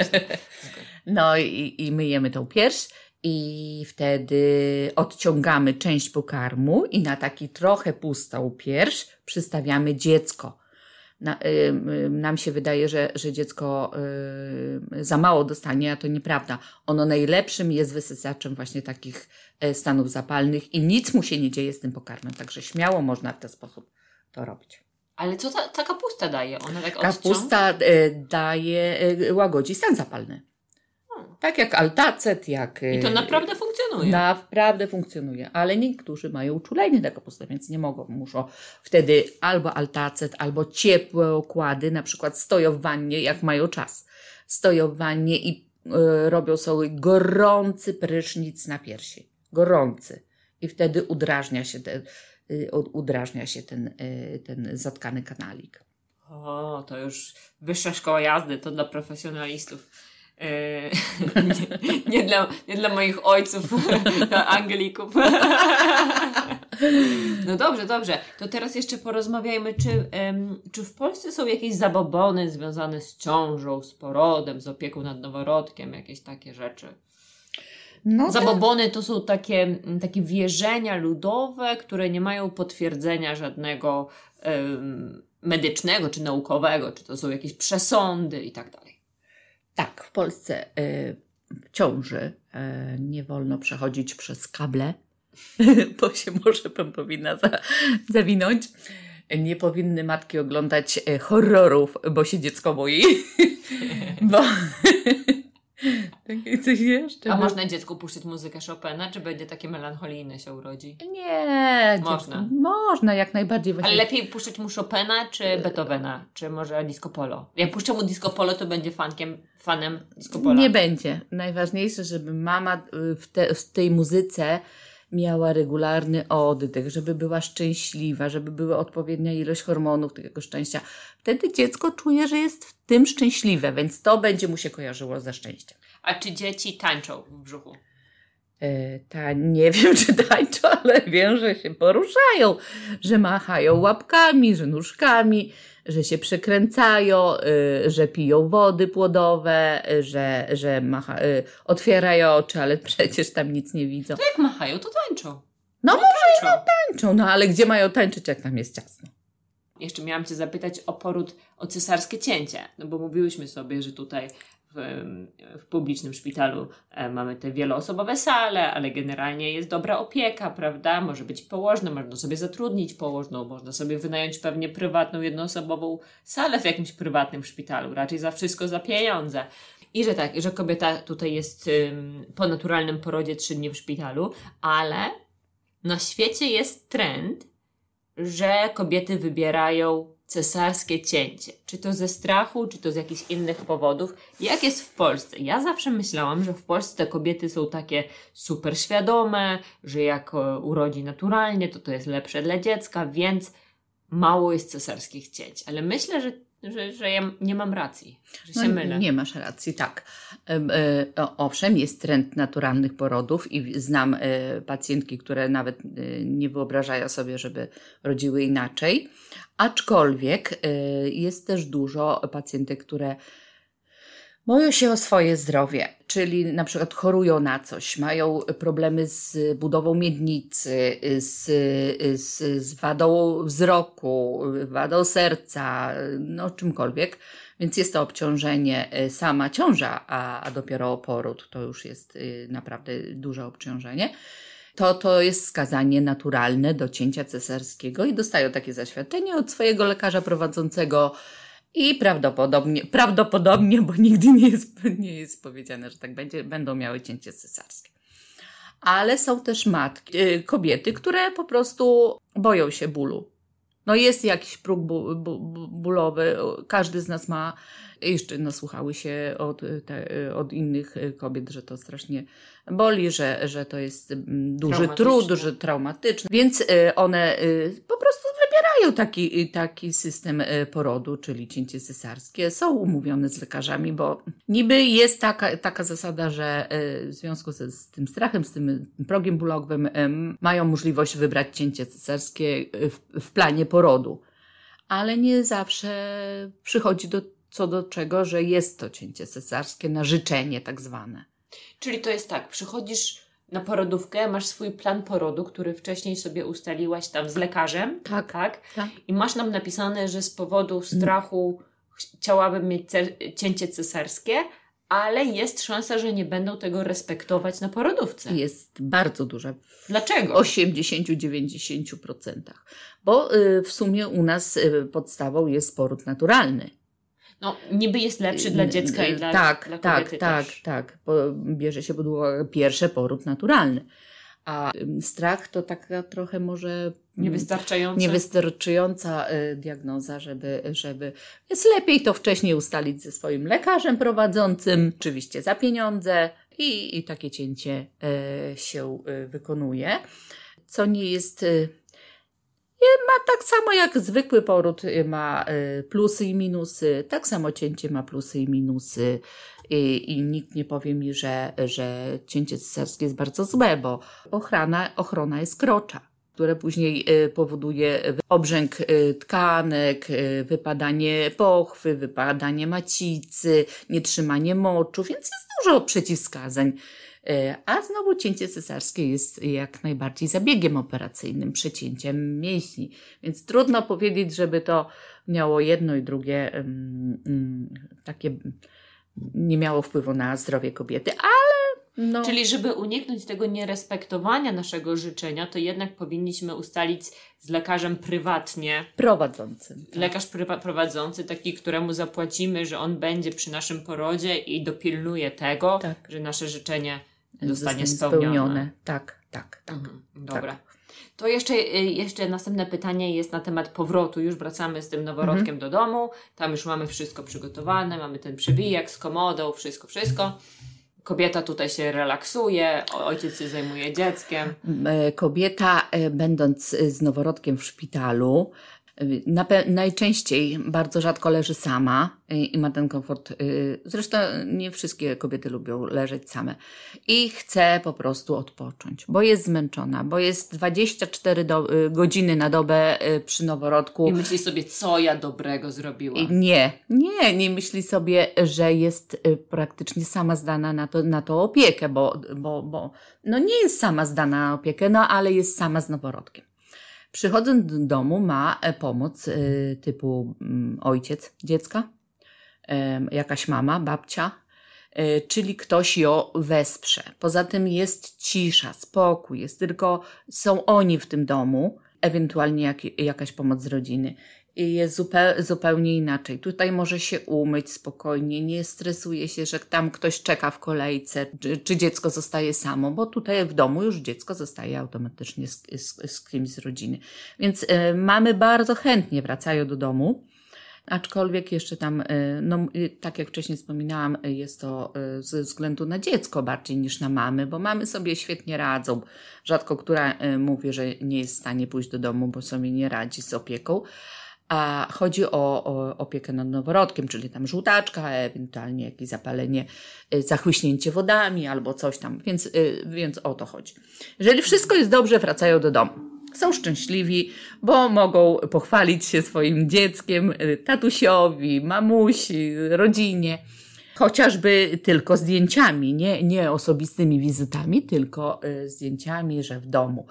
no i, i myjemy tą pierś i wtedy odciągamy część pokarmu i na taki trochę pustą pierś przystawiamy dziecko na, y, y, nam się wydaje, że, że dziecko y, za mało dostanie, a to nieprawda. Ono najlepszym jest wysysaczem właśnie takich e, stanów zapalnych i nic mu się nie dzieje z tym pokarmem. Także śmiało można w ten sposób to robić. Ale co ta, ta kapusta daje? Ona tak Kapusta y, daje, e, łagodzi stan zapalny. Hmm. Tak jak altacet, jak... I to naprawdę funkcjonuje funkcjonuje. Naprawdę funkcjonuje, ale niektórzy mają uczulenie tego postaw, więc nie mogą, muszą wtedy albo altacet, albo ciepłe okłady, na przykład stoją w wannie, jak mają czas. Stoją w wannie i y, robią sobie gorący prysznic na piersi. Gorący. I wtedy udrażnia się ten, y, udrażnia się ten, y, ten zatkany kanalik. O, to już wyższa szkoła jazdy, to dla profesjonalistów. E, nie, nie, dla, nie dla moich ojców, dla Anglików. No dobrze, dobrze. To teraz jeszcze porozmawiajmy, czy, czy w Polsce są jakieś zabobony związane z ciążą, z porodem, z opieką nad noworodkiem, jakieś takie rzeczy? No Zabobony to są takie, takie wierzenia ludowe, które nie mają potwierdzenia żadnego um, medycznego czy naukowego, czy to są jakieś przesądy i tak dalej. Tak, w Polsce y, w ciąży y, nie wolno przechodzić przez kable, bo się może pępowina za, zawinąć. Nie powinny matki oglądać y, horrorów, bo się dziecko boi. bo coś jeszcze. A by... można dziecku puścić muzykę Chopina, czy będzie takie melancholijne się urodzi? Nie. Można. Dziecko, można, jak najbardziej. Właśnie. Ale lepiej puścić mu Chopina, czy Beethovena, czy może Disco Polo? Jak puszczę mu Disco Polo, to będzie fankiem, fanem Disco Polo. Nie będzie. Najważniejsze, żeby mama y, w, te, w tej muzyce miała regularny oddech, żeby była szczęśliwa, żeby była odpowiednia ilość hormonów tego szczęścia. Wtedy dziecko czuje, że jest w tym szczęśliwe, więc to będzie mu się kojarzyło ze szczęściem. A czy dzieci tańczą w brzuchu? E, ta nie wiem czy tańczą, ale wiem, że się poruszają, że machają łapkami, że nóżkami, że się przekręcają, e, że piją wody płodowe, e, że, że macha, otwierają oczy, ale przecież tam nic nie widzą. To no jak machają, to tańczą. No, no może tańczą. no tańczą, no ale gdzie mają tańczyć, jak tam jest ciasno? Jeszcze miałam Cię zapytać o poród, o cesarskie cięcie, no bo mówiłyśmy sobie, że tutaj w, w, publicznym szpitalu e, mamy te wieloosobowe sale, ale generalnie jest dobra opieka, prawda? Może być położna, można sobie zatrudnić położną, można sobie wynająć pewnie prywatną, jednoosobową salę w jakimś prywatnym szpitalu, raczej za wszystko za pieniądze. I że tak, że kobieta tutaj jest ym, po naturalnym porodzie trzy dni w szpitalu, ale na świecie jest trend, że kobiety wybierają cesarskie cięcie. Czy to ze strachu, czy to z jakichś innych powodów. Jak jest w Polsce? Ja zawsze myślałam, że w Polsce te kobiety są takie super świadome, że jak e, urodzi naturalnie, to to jest lepsze dla dziecka, więc mało jest cesarskich cięć. Ale myślę, że że, że ja nie mam racji, że no się no, mylę. Nie masz racji, tak. E, owszem, jest trend naturalnych porodów i znam e, pacjentki, które nawet nie wyobrażają sobie, żeby rodziły inaczej. Aczkolwiek y, jest też dużo pacjentek, które boją się o swoje zdrowie, czyli na przykład chorują na coś, mają problemy z budową miednicy, z, z, z wadą wzroku, wadą serca, no czymkolwiek. Więc jest to obciążenie y, sama ciąża, a, a dopiero poród to już jest y, naprawdę duże obciążenie to to jest skazanie naturalne do cięcia cesarskiego i dostają takie zaświadczenie od swojego lekarza prowadzącego i prawdopodobnie, prawdopodobnie, bo nigdy nie jest, nie jest powiedziane, że tak będzie, będą miały cięcie cesarskie. Ale są też matki, y, kobiety, które po prostu boją się bólu. No jest jakiś próg bólowy, każdy z nas ma jeszcze nasłuchały no, się od, y, te, y, od innych y, kobiet, że to strasznie boli, że, że to jest mm, duży trud, że traumatyczny. Więc one po prostu wybierają taki, taki system porodu, czyli cięcie cesarskie. Są umówione z lekarzami, bo niby jest taka, taka zasada, że w związku ze, z tym strachem, z tym progiem bólowym mają możliwość wybrać cięcie cesarskie w, w planie porodu ale nie zawsze przychodzi do co do czego, że jest to cięcie cesarskie na życzenie tak zwane. Czyli to jest tak, przychodzisz na porodówkę, masz swój plan porodu, który wcześniej sobie ustaliłaś tam z lekarzem, tak, tak, tak. i masz nam napisane, że z powodu strachu chciałabym mieć cięcie cesarskie, ale jest szansa, że nie będą tego respektować na porodówce. Jest bardzo duża. Dlaczego? W 80-90%. Bo y, w sumie u nas y, podstawą jest poród naturalny no, niby jest lepszy dla dziecka i dla Tak, dla tak, tak, tak, tak. bierze się pod uwagę pierwszy poród naturalny. A strach to taka trochę może niewystarczająca, niewystarczająca diagnoza, żeby, żeby. Jest lepiej to wcześniej ustalić ze swoim lekarzem prowadzącym, oczywiście za pieniądze, i, i takie cięcie y, się y, wykonuje. Co nie jest y, ma tak samo jak zwykły poród, y, ma y, plusy i minusy, tak samo cięcie ma plusy i minusy. I, i nikt nie powie mi, że, że cięcie cesarskie jest bardzo złe, bo ochrona, ochrona jest krocza które później y, powoduje obrzęk tkanek, wypadanie pochwy, wypadanie macicy, nietrzymanie moczu, więc jest dużo przeciwwskazań. E, a znowu cięcie cesarskie jest jak najbardziej zabiegiem operacyjnym, przecięciem mięśni. Więc trudno powiedzieć, żeby to miało jedno i drugie takie, nie miało wpływu na zdrowie kobiety, ale no. Czyli, żeby uniknąć tego nierespektowania naszego życzenia, to jednak powinniśmy ustalić z lekarzem prywatnie. Prowadzącym. Tak. Lekarz prywa- prowadzący, taki, któremu zapłacimy, że on będzie przy naszym porodzie i dopilnuje tego, tak. że nasze życzenie zostanie, spełnione. spełnione. Tak, tak, tak. Mhm, tak. dobra. Tak. To jeszcze, y, jeszcze następne pytanie jest na temat powrotu. Już wracamy z tym noworodkiem mhm. do domu. Tam już mamy wszystko przygotowane, mamy ten przewijak z komodą, wszystko, wszystko. Kobieta tutaj się relaksuje, ojciec się zajmuje dzieckiem. E, kobieta, e, będąc e, z noworodkiem w szpitalu, najczęściej bardzo rzadko leży sama y, i ma ten komfort. Y, zresztą nie wszystkie kobiety lubią leżeć same. I chce po prostu odpocząć, bo jest zmęczona, bo jest 24 do, y, godziny na dobę przy noworodku. I myśli sobie, co ja dobrego zrobiła. Nie, nie, nie myśli sobie, że jest praktycznie sama zdana na to, na to opiekę, bo, bo, bo no nie jest sama zdana na opiekę, no ale jest sama z noworodkiem. Przychodząc do domu ma e, pomoc e, typu mm, ojciec dziecka, jakaś mama, babcia, e, czyli ktoś ją wesprze. Poza tym jest cisza, spokój, jest tylko są oni w tym domu, ewentualnie jak, jakaś pomoc z rodziny jest zupełnie inaczej. Tutaj może się umyć spokojnie, nie stresuje się, że tam ktoś czeka w kolejce, czy, czy dziecko zostaje samo, bo tutaj w domu już dziecko zostaje automatycznie z, z, z kimś z rodziny. Więc y, mamy bardzo chętnie wracają do domu. Aczkolwiek jeszcze tam, e, no, tak jak wcześniej wspominałam, jest to e, ze względu na dziecko bardziej niż na mamy, bo mamy sobie świetnie radzą. Rzadko która mówi, że nie jest w stanie pójść do domu, bo sobie nie radzi z opieką a chodzi o, o, opiekę nad noworodkiem, czyli tam żółtaczka, ewentualnie jakieś zapalenie, y, zachłyśnięcie wodami albo coś tam, więc, y, więc o to chodzi. Jeżeli wszystko jest dobrze, wracają do domu. Są szczęśliwi, bo mogą pochwalić się swoim dzieckiem, y, tatusiowi, mamusi, rodzinie, chociażby tylko zdjęciami, nie, nie osobistymi wizytami, tylko zdjęciami, że w domu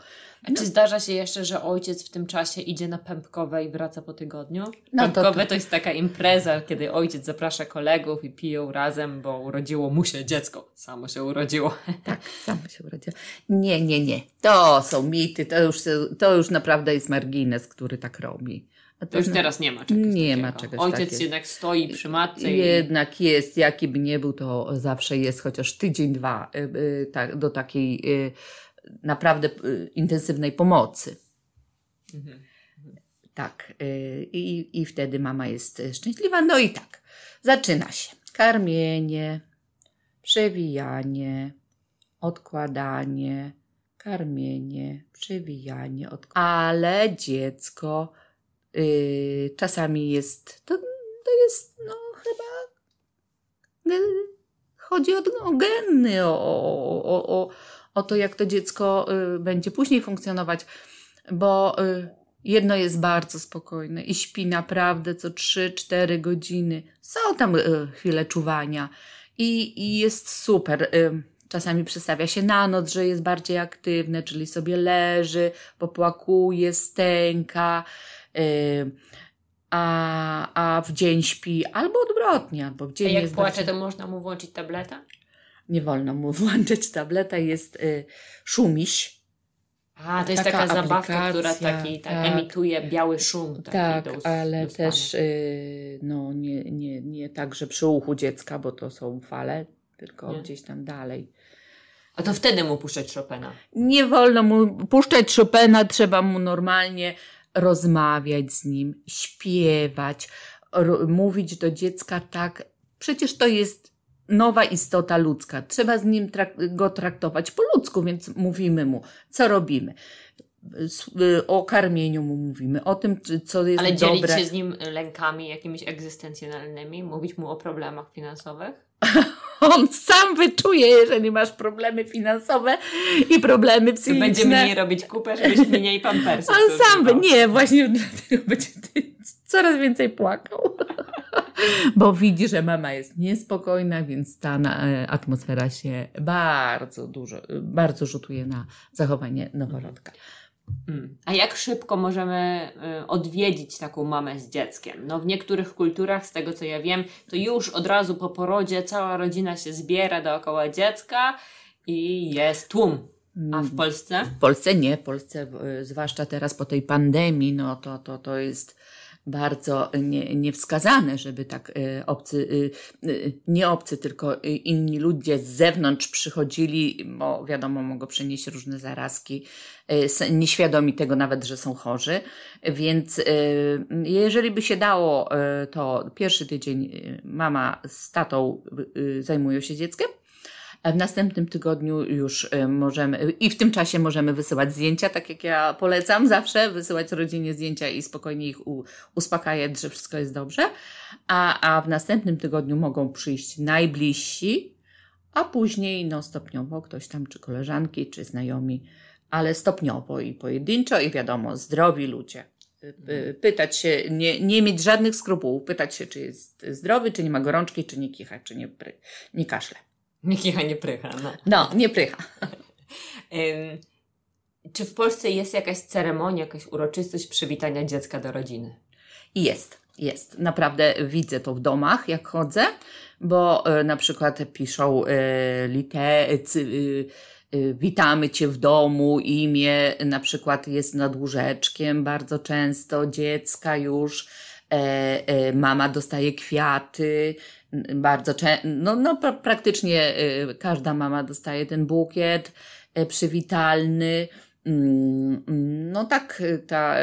no. czy zdarza się jeszcze, że ojciec w tym czasie idzie na pępkowe i wraca po tygodniu? No pępkowe to, tak. to. to jest taka impreza, kiedy ojciec zaprasza kolegów i piją razem, bo urodziło mu się dziecko. Samo się urodziło. Tak, samo się urodziło. Nie, nie, nie. To są mity, to już, to już naprawdę jest margines, który tak robi. A to już no, teraz nie ma czegoś Nie takiego. ma czegoś Ojciec jednak stoi przy matce. I... Jednak jest, jaki by nie był, to zawsze jest chociaż tydzień, dwa y, y, do takiej y, naprawdę y, intensywnej pomocy. Mhm. Tak, y, I, i wtedy mama jest szczęśliwa. No i tak, zaczyna się karmienie, przewijanie, odkładanie, karmienie, przewijanie, odkładanie. Ale dziecko yy, czasami jest, to, to jest no chyba, chodzi o, o o, o, o o to, jak to dziecko y, będzie później funkcjonować, bo y, jedno jest bardzo spokojne i śpi naprawdę co 3-4 godziny. Są tam y, chwile czuwania i, i jest super. Czasami przestawia się na noc, że jest bardziej aktywne, czyli sobie leży, popłakuje, stęka, a, a w dzień śpi, albo odwrotnie, albo w dzień. A jak płacze, to można mu włączyć tableta? nie wolno mu włączyć tableta, jest y, szumiś. A, to jest taka, taka zabawka, która taki, tak, tak, emituje biały szum. tak, do, ale do też y, no, nie, nie, nie tak, że przy uchu dziecka, bo to są fale, tylko nie. gdzieś tam dalej. A to wtedy mu puszczać Chopina? Nie wolno mu puszczać Chopina, trzeba mu normalnie rozmawiać z nim, śpiewać, mówić do dziecka tak. Przecież to jest nowa istota ludzka. Trzeba z nim trak- go traktować po ludzku, więc mówimy mu, co robimy. Y, o karmieniu mu mówimy, o tym, co jest Ale dobre. Ale się z nim lękami jakimiś egzystencjonalnymi, mówić mu o problemach finansowych? On sam wyczuje, jeżeli masz problemy finansowe i problemy psychiczne. Będzie mniej robić kupę, żebyś mniej pampersów. On sam, by, nie, właśnie dlatego będzie coraz więcej płakał. Bo widzi, że mama jest niespokojna, więc ta e, atmosfera się bardzo dużo, bardzo rzutuje na zachowanie noworodka. Mhm. Mm. A jak szybko możemy e, odwiedzić taką mamę z dzieckiem? No w niektórych kulturach, z tego co ja wiem, to już od razu po porodzie cała rodzina się zbiera dookoła dziecka i jest tłum. A w mm. Polsce? W Polsce nie. W Polsce, e, zwłaszcza teraz po tej pandemii, no to, to, to jest bardzo nie, niewskazane, żeby tak e, obcy, e, e, nie obcy, tylko inni ludzie z zewnątrz przychodzili, bo wiadomo, mogą przynieść różne zarazki, nieświadomi tego nawet, że są chorzy. Więc jeżeli by się dało, to pierwszy tydzień mama z tatą zajmują się dzieckiem, E, w następnym tygodniu już e, możemy, i w tym czasie możemy wysyłać zdjęcia, tak jak ja polecam zawsze, wysyłać rodzinie zdjęcia i spokojnie ich uspokajać, że wszystko jest dobrze. A, a w następnym tygodniu mogą przyjść najbliżsi, a później no, stopniowo ktoś tam, czy koleżanki, czy znajomi, ale stopniowo i pojedynczo, i wiadomo, zdrowi ludzie y, y, mhm. pytać się, nie, nie mieć żadnych skrupułów, pytać się, czy jest zdrowy, czy nie ma gorączki, czy nie kicha, czy nie, nie kaszle. Mikicha nie prycha, no. No, nie prycha. czy w Polsce jest jakaś ceremonia, jakaś uroczystość przywitania dziecka do rodziny? Jest, jest. Naprawdę widzę to w domach, jak chodzę, bo y, na przykład piszą y, y, witamy Cię w domu, imię na przykład jest nad łóżeczkiem bardzo często, dziecka już, e, e, mama dostaje kwiaty, bardzo często, no, no praktycznie y, każda mama dostaje ten bukiet y, przywitalny. Mm, no tak, ta,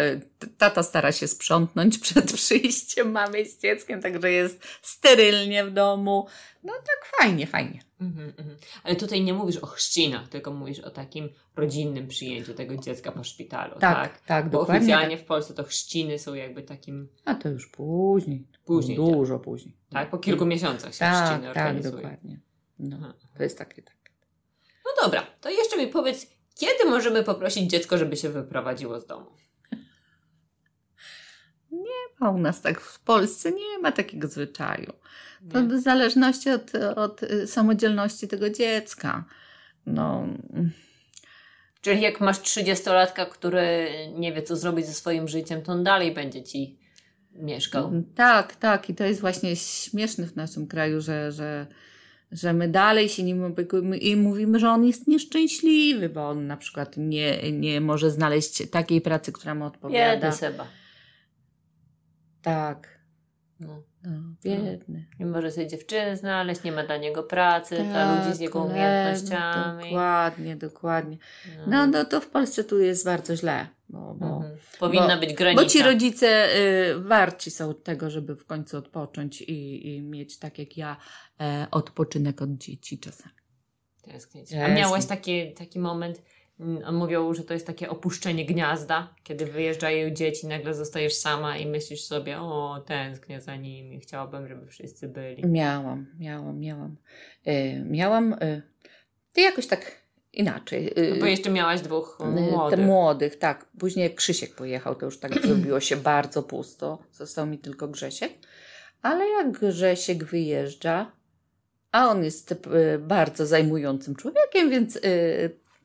tata stara się sprzątnąć przed przyjściem mamy z dzieckiem, także jest sterylnie w domu. No tak fajnie, fajnie. Mhm, mhm. Ale tutaj nie mówisz o chrzcinach, tylko mówisz o takim rodzinnym przyjęciu tego dziecka po szpitalu, tak? Tak, tak Bo dokładnie. oficjalnie tak. w Polsce to chrzciny są jakby takim... A to już później. Później. Tak. Dużo tak. później. Tak, po kilku miesiącach się tak, chrzciny tak, Tak, dokładnie. No, to jest takie tak. No dobra, to jeszcze mi powiedz, kiedy możemy poprosić dziecko, żeby się wyprowadziło z domu? Nie ma u nas tak w Polsce, nie ma takiego zwyczaju. To nie. w zależności od, od y, samodzielności tego dziecka. No. Mm. Czyli jak masz 30-latka, który nie wie, co zrobić ze swoim życiem, to on dalej będzie ci mieszkał. Tak, tak. I to jest właśnie śmieszne w naszym kraju, że, że że my dalej się nim opiekujemy i mówimy, że on jest nieszczęśliwy, bo on na przykład nie, nie może znaleźć takiej pracy, która mu odpowiada. Biedny Seba. Tak. No. No, biedny. No. Nie może sobie dziewczyny znaleźć, nie ma dla niego pracy, tak, ludzi z jego umiejętnościami. Dokładnie, dokładnie. No. no, no to w Polsce tu jest bardzo źle. Bo, no, bo, mhm. Powinna bo, być granica. Bo ci rodzice y, warci są tego, żeby w końcu odpocząć i, i mieć tak jak ja e, odpoczynek od dzieci czasami. Tęsknięcie. A miałaś taki, taki moment, mm, mówią, że to jest takie opuszczenie gniazda, kiedy wyjeżdżają dzieci, nagle zostajesz sama i myślisz sobie, o, tęsknię za nimi, chciałabym, żeby wszyscy byli. Miałam, miałam, miałam. Yy, miałam, yy, jakoś tak inaczej. Y, no bo jeszcze miałaś dwóch y, młodych. Te młodych, tak. Później Krzysiek pojechał, to już tak zrobiło się bardzo pusto. Został mi tylko Grzesiek. Ale jak Grzesiek wyjeżdża, a on jest y, bardzo zajmującym człowiekiem, więc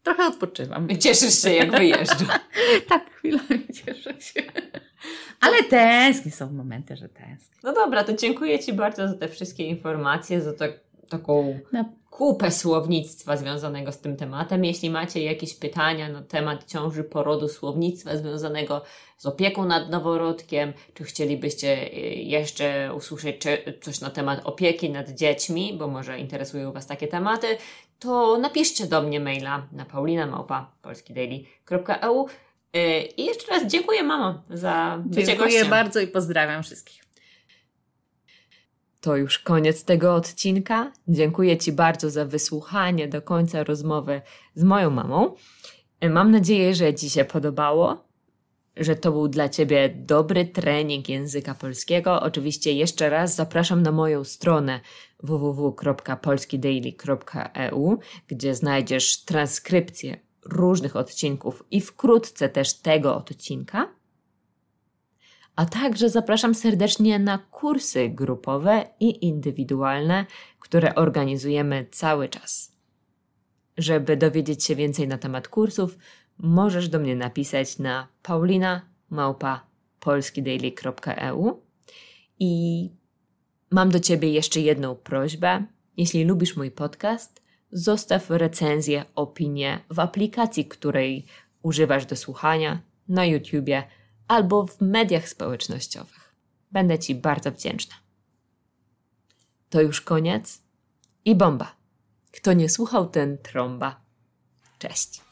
trochę odpoczywam. Cieszysz się, jak wyjeżdża. tak, chwilami cieszę się. Ale tęsknię, są momenty, że tęsknię. No dobra, to dziękuję Ci bardzo za te wszystkie informacje, za to taką kupę słownictwa związanego z tym tematem. Jeśli macie jakieś pytania na temat ciąży, porodu, słownictwa związanego z opieką nad noworodkiem, czy chcielibyście y, jeszcze usłyszeć coś na temat opieki nad dziećmi, bo może interesują Was takie tematy, to napiszcie do mnie maila na paulinamałpa.polskidaily.eu y, i jeszcze raz dziękuję mamo za bycie Dziękuję gościem. bardzo i pozdrawiam wszystkich. To już koniec tego odcinka. Dziękuję Ci bardzo za wysłuchanie do końca rozmowy z moją mamą. Mam nadzieję, że Ci się podobało, że to był dla Ciebie dobry trening języka polskiego. Oczywiście jeszcze raz zapraszam na moją stronę www.polskidaily.eu, gdzie znajdziesz transkrypcję różnych odcinków i wkrótce też tego odcinka. A także zapraszam serdecznie na kursy grupowe i indywidualne, które organizujemy cały czas. Żeby dowiedzieć się więcej na temat kursów, możesz do mnie napisać na paulina.polskidaily.eu i mam do Ciebie jeszcze jedną prośbę. Jeśli lubisz mój podcast, zostaw recenzję, opinię w aplikacji, której używasz do słuchania na YouTubie albo w mediach społecznościowych. Będę Ci bardzo wdzięczna. To już koniec i bomba. Kto nie słuchał, ten trąba. Cześć.